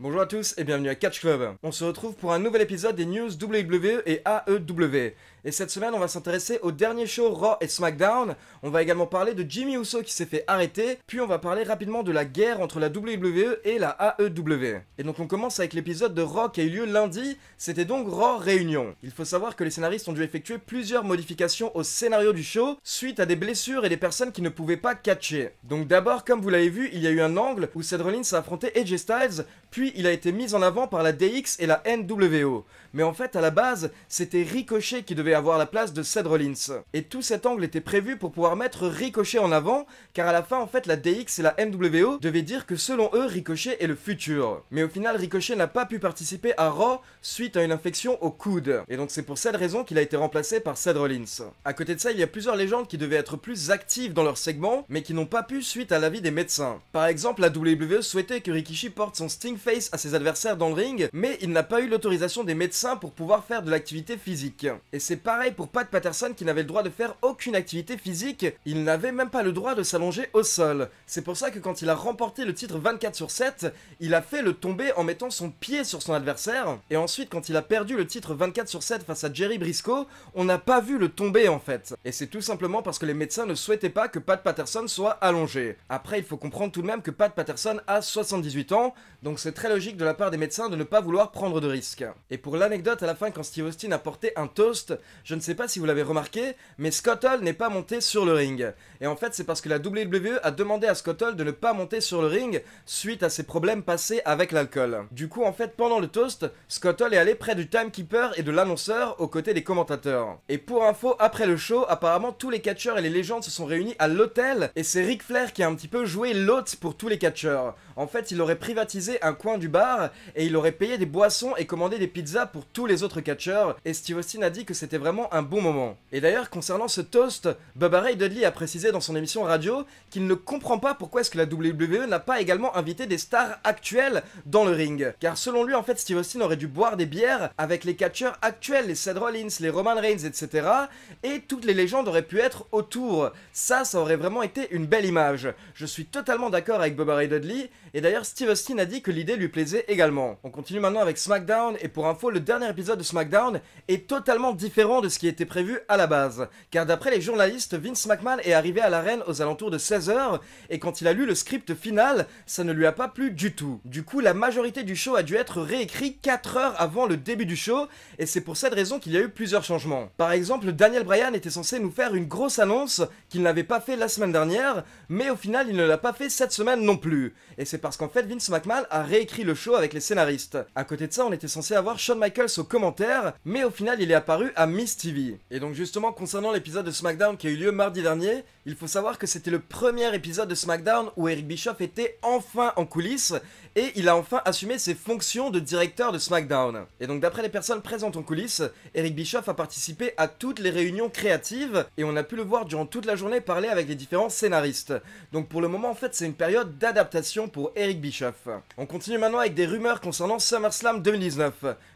Bonjour à tous et bienvenue à Catch Club. On se retrouve pour un nouvel épisode des news WWE et AEW. Et cette semaine, on va s'intéresser au dernier show Raw et SmackDown. On va également parler de Jimmy Uso qui s'est fait arrêter, puis on va parler rapidement de la guerre entre la WWE et la AEW. Et donc on commence avec l'épisode de Raw qui a eu lieu lundi, c'était donc Raw Réunion. Il faut savoir que les scénaristes ont dû effectuer plusieurs modifications au scénario du show suite à des blessures et des personnes qui ne pouvaient pas catcher. Donc d'abord, comme vous l'avez vu, il y a eu un angle où Seth s'est affronté AJ Styles, puis il a été mis en avant par la DX et la NWO. Mais en fait, à la base, c'était Ricochet qui devait avoir la place de Seth Rollins. Et tout cet angle était prévu pour pouvoir mettre Ricochet en avant, car à la fin, en fait, la DX et la NWO devaient dire que selon eux, Ricochet est le futur. Mais au final, Ricochet n'a pas pu participer à Raw suite à une infection au coude. Et donc c'est pour cette raison qu'il a été remplacé par Seth Rollins. À côté de ça, il y a plusieurs légendes qui devaient être plus actives dans leur segment, mais qui n'ont pas pu suite à l'avis des médecins. Par exemple, la WWE souhaitait que Rikishi porte son Sting Face à ses adversaires dans le ring, mais il n'a pas eu l'autorisation des médecins pour pouvoir faire de l'activité physique. Et c'est pareil pour Pat Patterson qui n'avait le droit de faire aucune activité physique, il n'avait même pas le droit de s'allonger au sol. C'est pour ça que quand il a remporté le titre 24 sur 7, il a fait le tomber en mettant son pied sur son adversaire, et ensuite quand il a perdu le titre 24 sur 7 face à Jerry Briscoe, on n'a pas vu le tomber en fait. Et c'est tout simplement parce que les médecins ne souhaitaient pas que Pat Patterson soit allongé. Après, il faut comprendre tout de même que Pat Patterson a 78 ans, donc c'est très logique de la part des médecins de ne pas vouloir prendre de risques. Et pour l'anecdote, à la fin, quand Steve Austin a porté un toast, je ne sais pas si vous l'avez remarqué, mais Scott Hall n'est pas monté sur le ring. Et en fait, c'est parce que la WWE a demandé à Scott Hall de ne pas monter sur le ring suite à ses problèmes passés avec l'alcool. Du coup, en fait, pendant le toast, Scott Hall est allé près du timekeeper et de l'annonceur aux côtés des commentateurs. Et pour info, après le show, apparemment tous les catcheurs et les légendes se sont réunis à l'hôtel et c'est Ric Flair qui a un petit peu joué l'hôte pour tous les catcheurs. En fait, il aurait privatisé un coin du bar et il aurait payé des boissons et commandé des pizzas pour tous les autres catcheurs et Steve Austin a dit que c'était vraiment un bon moment. Et d'ailleurs concernant ce toast, Bubba Ray Dudley a précisé dans son émission radio qu'il ne comprend pas pourquoi est-ce que la WWE n'a pas également invité des stars actuelles dans le ring. Car selon lui en fait Steve Austin aurait dû boire des bières avec les catcheurs actuels, les Seth Rollins, les Roman Reigns etc. Et toutes les légendes auraient pu être autour. Ça, ça aurait vraiment été une belle image. Je suis totalement d'accord avec Bubba Ray Dudley et d'ailleurs Steve Austin a dit que l'idée lui plaisait également. On continue maintenant avec SmackDown et pour info, le dernier épisode de SmackDown est totalement différent de ce qui était prévu à la base. Car d'après les journalistes, Vince McMahon est arrivé à l'arène aux alentours de 16h et quand il a lu le script final, ça ne lui a pas plu du tout. Du coup, la majorité du show a dû être réécrit 4 heures avant le début du show et c'est pour cette raison qu'il y a eu plusieurs changements. Par exemple, Daniel Bryan était censé nous faire une grosse annonce qu'il n'avait pas fait la semaine dernière, mais au final il ne l'a pas fait cette semaine non plus. Et c'est parce qu'en fait Vince McMahon a réécrit le show avec les scénaristes. À côté de ça, on était censé avoir Shawn Michaels aux commentaires, mais au final, il est apparu à Miss TV. Et donc justement, concernant l'épisode de SmackDown qui a eu lieu mardi dernier, il faut savoir que c'était le premier épisode de SmackDown où Eric Bischoff était enfin en coulisses et il a enfin assumé ses fonctions de directeur de SmackDown. Et donc d'après les personnes présentes en coulisses, Eric Bischoff a participé à toutes les réunions créatives et on a pu le voir durant toute la journée parler avec les différents scénaristes. Donc pour le moment en fait c'est une période d'adaptation pour Eric Bischoff. On continue maintenant avec des rumeurs concernant SummerSlam 2019.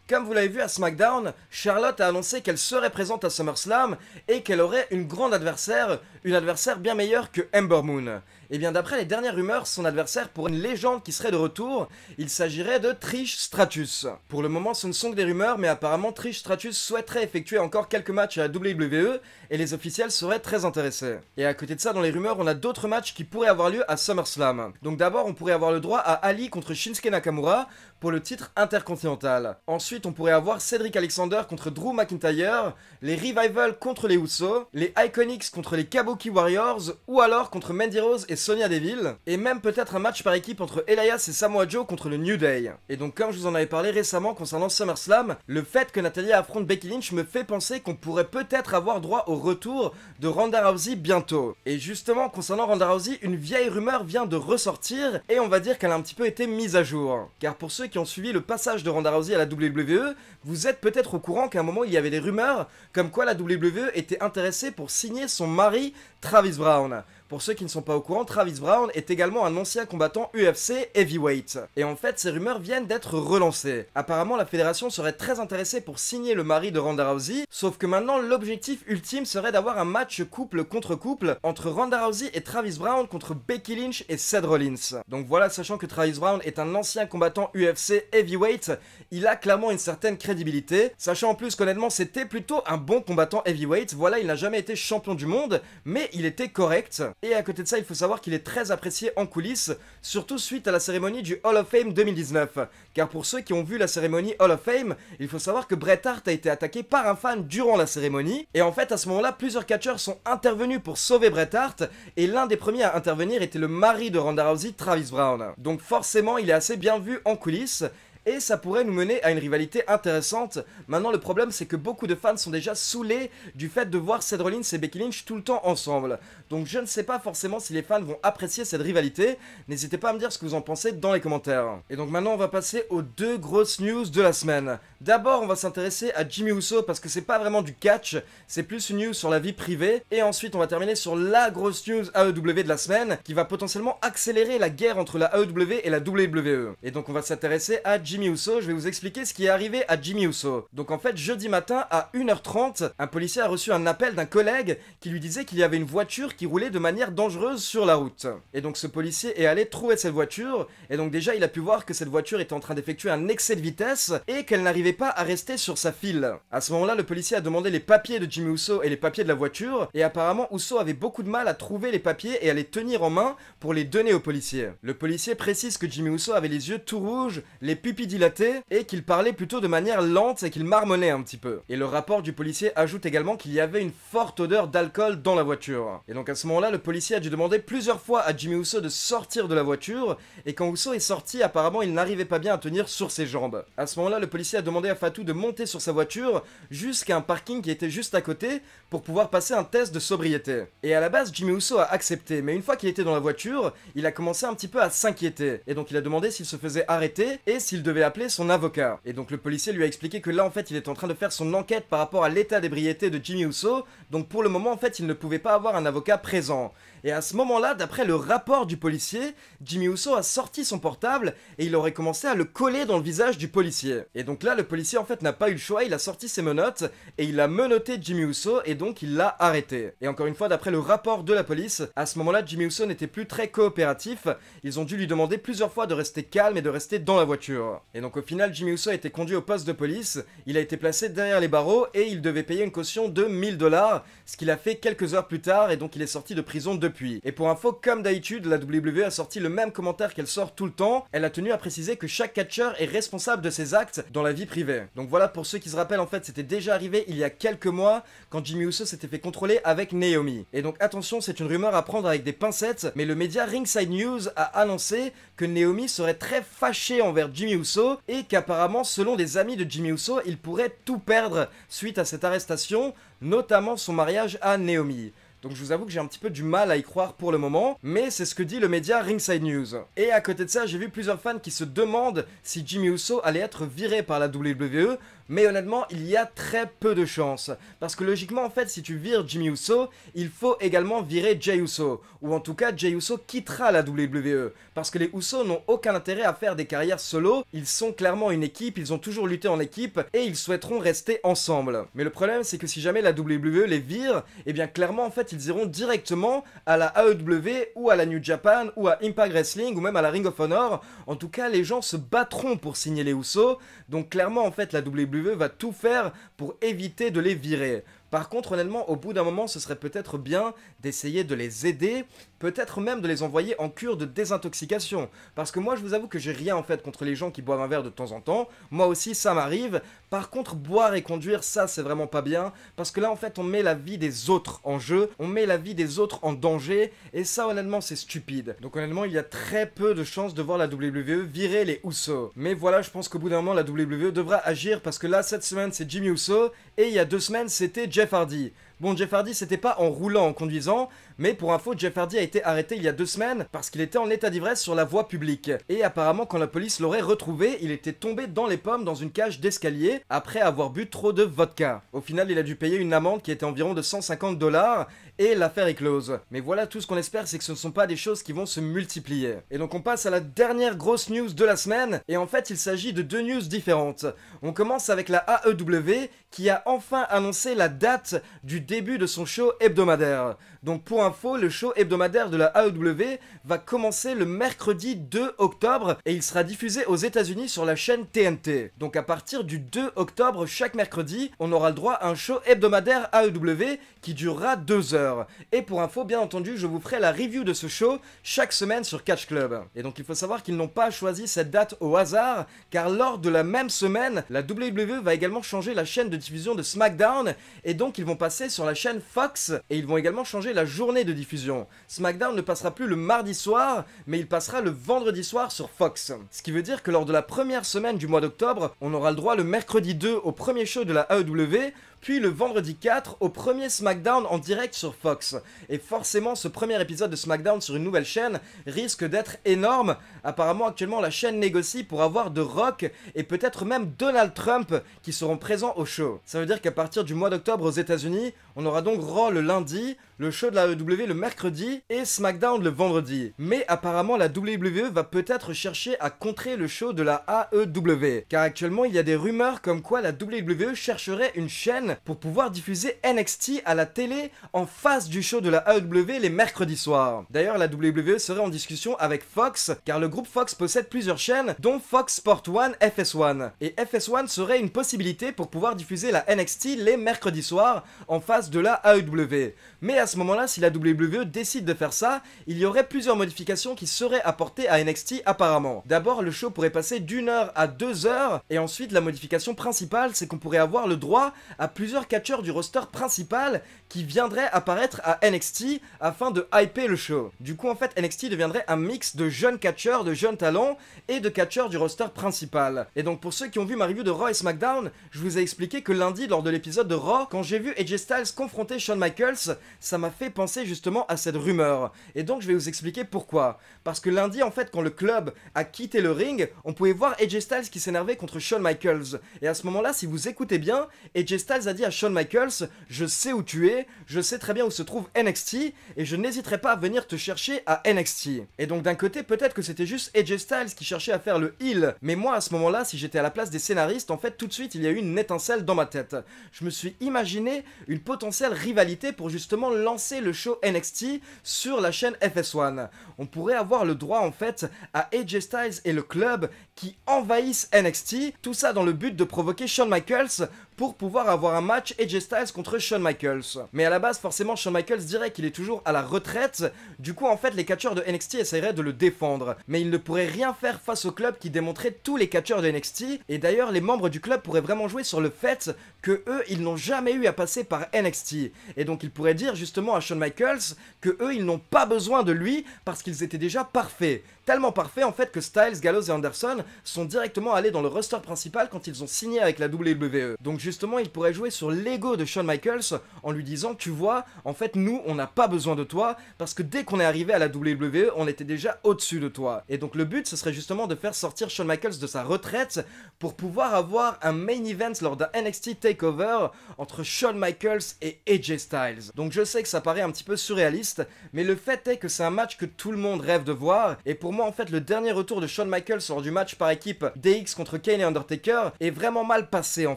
Comme vous l'avez vu à SmackDown, Charlotte a annoncé qu'elle serait présente à SummerSlam et qu'elle aurait une grande adversaire, une adversaire bien meilleure que Ember Moon. Et eh bien d'après les dernières rumeurs, son adversaire pour une légende qui serait de retour, il s'agirait de Trish Stratus. Pour le moment, ce ne sont que des rumeurs, mais apparemment Trish Stratus souhaiterait effectuer encore quelques matchs à la WWE et les officiels seraient très intéressés. Et à côté de ça, dans les rumeurs, on a d'autres matchs qui pourraient avoir lieu à SummerSlam. Donc d'abord, on pourrait avoir le droit à Ali contre Shinsuke Nakamura pour le titre intercontinental. Ensuite, on pourrait avoir Cédric Alexander contre Drew McIntyre, les Revival contre les Usos, les Iconics contre les Kabuki Warriors, ou alors contre Mandy Rose et Sonia Deville, et même peut-être un match par équipe entre Elias et Samoa Joe contre le New Day. Et donc, comme je vous en avais parlé récemment concernant SummerSlam, le fait que Natalia affronte Becky Lynch me fait penser qu'on pourrait peut-être avoir droit au retour de Ronda Rousey bientôt. Et justement, concernant Ronda Rousey, une vieille rumeur vient de ressortir, et on va dire qu'elle a un petit peu été mise à jour. Car pour ceux qui ont suivi le passage de Ronda Rousey à la WWE, vous êtes peut-être au courant qu'à un moment il y avait des rumeurs comme quoi la WWE était intéressée pour signer son mari Travis Brown. Pour ceux qui ne sont pas au courant, Travis Brown est également un ancien combattant UFC heavyweight. Et en fait, ces rumeurs viennent d'être relancées. Apparemment, la fédération serait très intéressée pour signer le mari de Ronda Rousey, sauf que maintenant, l'objectif ultime serait d'avoir un match couple contre couple entre Ronda Rousey et Travis Brown contre Becky Lynch et Seth Rollins. Donc voilà, sachant que Travis Brown est un ancien combattant UFC heavyweight, il a clairement une certaine crédibilité, sachant en plus qu'honnêtement, c'était plutôt un bon combattant heavyweight. Voilà, il n'a jamais été champion du monde, mais il était correct. Et à côté de ça, il faut savoir qu'il est très apprécié en coulisses, surtout suite à la cérémonie du Hall of Fame 2019. Car pour ceux qui ont vu la cérémonie Hall of Fame, il faut savoir que Bret Hart a été attaqué par un fan durant la cérémonie. Et en fait, à ce moment-là, plusieurs catcheurs sont intervenus pour sauver Bret Hart. Et l'un des premiers à intervenir était le mari de Ronda Rousey, Travis Brown. Donc forcément, il est assez bien vu en coulisses et ça pourrait nous mener à une rivalité intéressante. Maintenant, le problème, c'est que beaucoup de fans sont déjà saoulés du fait de voir Seth Rollins et Becky Lynch tout le temps ensemble. Donc je ne sais pas forcément si les fans vont apprécier cette rivalité. N'hésitez pas à me dire ce que vous en pensez dans les commentaires. Et donc maintenant on va passer aux deux grosses news de la semaine. D'abord on va s'intéresser à Jimmy Uso parce que c'est pas vraiment du catch, c'est plus une news sur la vie privée. Et ensuite on va terminer sur la grosse news AEW de la semaine qui va potentiellement accélérer la guerre entre la AEW et la WWE. Et donc on va s'intéresser à Jimmy Uso, je vais vous expliquer ce qui est arrivé à Jimmy Uso. Donc en fait jeudi matin à 1h30, un policier a reçu un appel d'un collègue qui lui disait qu'il y avait une voiture qui roulait de manière dangereuse sur la route. Et donc ce policier est allé trouver cette voiture, et donc déjà il a pu voir que cette voiture était en train d'effectuer un excès de vitesse et qu'elle n'arrivait pas à rester sur sa file. À ce moment-là, le policier a demandé les papiers de Jimmy Uso et les papiers de la voiture, et apparemment Uso avait beaucoup de mal à trouver les papiers et à les tenir en main pour les donner au policier. Le policier précise que Jimmy Uso avait les yeux tout rouges, les pupilles dilatées, et qu'il parlait plutôt de manière lente et qu'il marmonnait un petit peu. Et le rapport du policier ajoute également qu'il y avait une forte odeur d'alcool dans la voiture. Et donc à ce moment-là, le policier a dû demander plusieurs fois à Jimmy Uso de sortir de la voiture, et quand Uso est sorti, apparemment il n'arrivait pas bien à tenir sur ses jambes. À ce moment-là, le policier a demandé à Fatou de monter sur sa voiture jusqu'à un parking qui était juste à côté pour pouvoir passer un test de sobriété. Et à la base, Jimmy Uso a accepté, mais une fois qu'il était dans la voiture, il a commencé un petit peu à s'inquiéter, et donc il a demandé s'il se faisait arrêter et s'il devait appeler son avocat. Et donc le policier lui a expliqué que là en fait il est en train de faire son enquête par rapport à l'état d'ébriété de Jimmy Uso, donc pour le moment en fait il ne pouvait pas avoir un avocat présent. Et à ce moment-là, d'après le rapport du policier, Jimmy Uso a sorti son portable et il aurait commencé à le coller dans le visage du policier. Et donc là, le policier en fait n'a pas eu le choix, il a sorti ses menottes et il a menotté Jimmy Uso et donc il l'a arrêté. Et encore une fois, d'après le rapport de la police, à ce moment-là, Jimmy Uso n'était plus très coopératif. Ils ont dû lui demander plusieurs fois de rester calme et de rester dans la voiture. Et donc au final, Jimmy Uso a été conduit au poste de police, il a été placé derrière les barreaux et il devait payer une caution de 1000 dollars, ce qu'il a fait quelques heures plus tard et donc il est sorti de prison de et pour info, comme d'habitude, la WWE a sorti le même commentaire qu'elle sort tout le temps. Elle a tenu à préciser que chaque catcheur est responsable de ses actes dans la vie privée. Donc voilà, pour ceux qui se rappellent, en fait, c'était déjà arrivé il y a quelques mois quand Jimmy Uso s'était fait contrôler avec Naomi. Et donc attention, c'est une rumeur à prendre avec des pincettes, mais le média Ringside News a annoncé que Naomi serait très fâchée envers Jimmy Uso et qu'apparemment, selon des amis de Jimmy Uso, il pourrait tout perdre suite à cette arrestation, notamment son mariage à Naomi. Donc je vous avoue que j'ai un petit peu du mal à y croire pour le moment, mais c'est ce que dit le média Ringside News. Et à côté de ça, j'ai vu plusieurs fans qui se demandent si Jimmy Uso allait être viré par la WWE mais honnêtement, il y a très peu de chances. Parce que logiquement, en fait, si tu vires Jimmy Uso, il faut également virer Jay Uso. Ou en tout cas, Jay Uso quittera la WWE. Parce que les Uso n'ont aucun intérêt à faire des carrières solo. Ils sont clairement une équipe, ils ont toujours lutté en équipe et ils souhaiteront rester ensemble. Mais le problème, c'est que si jamais la WWE les vire, eh bien clairement, en fait, ils iront directement à la AEW ou à la New Japan ou à Impact Wrestling ou même à la Ring of Honor. En tout cas, les gens se battront pour signer les Uso. Donc clairement, en fait, la WWE va tout faire pour éviter de les virer. Par contre, honnêtement, au bout d'un moment, ce serait peut-être bien d'essayer de les aider, peut-être même de les envoyer en cure de désintoxication. Parce que moi, je vous avoue que j'ai rien en fait contre les gens qui boivent un verre de temps en temps. Moi aussi, ça m'arrive. Par contre, boire et conduire, ça, c'est vraiment pas bien. Parce que là, en fait, on met la vie des autres en jeu, on met la vie des autres en danger. Et ça, honnêtement, c'est stupide. Donc, honnêtement, il y a très peu de chances de voir la WWE virer les Usos. Mais voilà, je pense qu'au bout d'un moment, la WWE devra agir parce que là, cette semaine, c'est Jimmy Uso. Et il y a deux semaines, c'était Jeff Bon, Jeff Hardy, c'était pas en roulant, en conduisant, mais pour info, Jeff Hardy a été arrêté il y a deux semaines parce qu'il était en état d'ivresse sur la voie publique. Et apparemment, quand la police l'aurait retrouvé, il était tombé dans les pommes dans une cage d'escalier après avoir bu trop de vodka. Au final, il a dû payer une amende qui était environ de 150 dollars et l'affaire est close. Mais voilà, tout ce qu'on espère, c'est que ce ne sont pas des choses qui vont se multiplier. Et donc, on passe à la dernière grosse news de la semaine, et en fait, il s'agit de deux news différentes. On commence avec la AEW qui a enfin annoncé la date du début de son show hebdomadaire. Donc pour info, le show hebdomadaire de la AEW va commencer le mercredi 2 octobre et il sera diffusé aux États-Unis sur la chaîne TNT. Donc à partir du 2 octobre, chaque mercredi, on aura le droit à un show hebdomadaire AEW qui durera 2 heures. Et pour info, bien entendu, je vous ferai la review de ce show chaque semaine sur Catch Club. Et donc il faut savoir qu'ils n'ont pas choisi cette date au hasard, car lors de la même semaine, la WWE va également changer la chaîne de diffusion de SmackDown et donc ils vont passer sur la chaîne Fox et ils vont également changer la journée de diffusion. SmackDown ne passera plus le mardi soir, mais il passera le vendredi soir sur Fox. Ce qui veut dire que lors de la première semaine du mois d'octobre, on aura le droit le mercredi 2 au premier show de la AEW, puis le vendredi 4 au premier SmackDown en direct sur Fox. Et forcément, ce premier épisode de SmackDown sur une nouvelle chaîne risque d'être énorme. Apparemment, actuellement, la chaîne négocie pour avoir de Rock et peut-être même Donald Trump qui seront présents au show. Ça veut dire qu'à partir du mois d'octobre aux États-Unis, on aura donc Raw le lundi, le show de la AEW le mercredi et SmackDown le vendredi. Mais apparemment la WWE va peut-être chercher à contrer le show de la AEW, car actuellement il y a des rumeurs comme quoi la WWE chercherait une chaîne pour pouvoir diffuser NXT à la télé en face du show de la AEW les mercredis soirs. D'ailleurs la WWE serait en discussion avec Fox, car le groupe Fox possède plusieurs chaînes dont Fox Sport One FS1. Et FS1 serait une possibilité pour pouvoir diffuser la NXT les mercredis soirs en face de la AEW. Mais à ce moment-là, si la WWE décide de faire ça, il y aurait plusieurs modifications qui seraient apportées à NXT apparemment. D'abord, le show pourrait passer d'une heure à deux heures, et ensuite la modification principale, c'est qu'on pourrait avoir le droit à plusieurs catcheurs du roster principal qui viendraient apparaître à NXT afin de hyper le show. Du coup, en fait, NXT deviendrait un mix de jeunes catcheurs, de jeunes talents et de catcheurs du roster principal. Et donc, pour ceux qui ont vu ma review de Raw et SmackDown, je vous ai expliqué que lundi, lors de l'épisode de Raw, quand j'ai vu AJ Styles confronter Shawn Michaels, ça m'a fait penser justement à cette rumeur. Et donc je vais vous expliquer pourquoi. Parce que lundi en fait quand le club a quitté le ring, on pouvait voir AJ Styles qui s'énervait contre Shawn Michaels. Et à ce moment-là, si vous écoutez bien, AJ Styles a dit à Shawn Michaels, je sais où tu es, je sais très bien où se trouve NXT, et je n'hésiterai pas à venir te chercher à NXT. Et donc d'un côté, peut-être que c'était juste AJ Styles qui cherchait à faire le heal, mais moi à ce moment-là, si j'étais à la place des scénaristes, en fait tout de suite il y a eu une étincelle dans ma tête. Je me suis imaginé une potentielle rivalité pour justement lancer le show NXT sur la chaîne FS1. On pourrait avoir le droit en fait à AJ Styles et le club qui envahissent NXT, tout ça dans le but de provoquer Shawn Michaels pour pouvoir avoir un match AJ Styles contre Shawn Michaels. Mais à la base, forcément, Shawn Michaels dirait qu'il est toujours à la retraite, du coup, en fait, les catcheurs de NXT essaieraient de le défendre, mais ils ne pourraient rien faire face au club qui démontrait tous les catcheurs de NXT, et d'ailleurs, les membres du club pourraient vraiment jouer sur le fait que eux, ils n'ont jamais eu à passer par NXT, et donc ils pourraient dire justement à Shawn Michaels que eux, ils n'ont pas besoin de lui parce qu'ils étaient déjà parfaits, tellement parfaits en fait que Styles, Gallows et Anderson sont directement allés dans le roster principal quand ils ont signé avec la WWE. Donc justement, il pourrait jouer sur l'ego de Shawn Michaels en lui disant Tu vois, en fait, nous, on n'a pas besoin de toi parce que dès qu'on est arrivé à la WWE, on était déjà au-dessus de toi. Et donc, le but, ce serait justement de faire sortir Shawn Michaels de sa retraite pour pouvoir avoir un main event lors d'un NXT Takeover entre Shawn Michaels et AJ Styles. Donc, je sais que ça paraît un petit peu surréaliste, mais le fait est que c'est un match que tout le monde rêve de voir. Et pour moi, en fait, le dernier retour de Shawn Michaels lors du match par équipe DX contre Kane et Undertaker est vraiment mal passé en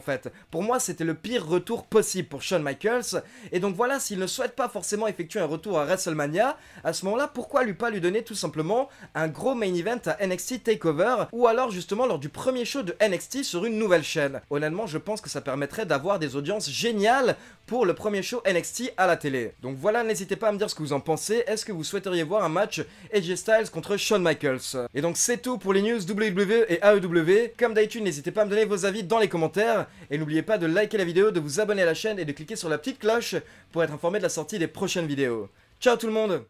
fait. Pour moi, c'était le pire retour possible pour Shawn Michaels. Et donc voilà, s'il ne souhaite pas forcément effectuer un retour à WrestleMania, à ce moment-là, pourquoi lui pas lui donner tout simplement un gros main event à NXT Takeover ou alors justement lors du premier show de NXT sur une nouvelle chaîne Honnêtement, je pense que ça permettrait d'avoir des audiences géniales pour le premier show NXT à la télé. Donc voilà, n'hésitez pas à me dire ce que vous en pensez. Est-ce que vous souhaiteriez voir un match AJ Styles contre Shawn Michaels Et donc c'est tout pour les news WWE et AEW. Comme d'habitude, n'hésitez pas à me donner vos avis dans les commentaires et n'oubliez pas de liker la vidéo, de vous abonner à la chaîne et de cliquer sur la petite cloche pour être informé de la sortie des prochaines vidéos. Ciao tout le monde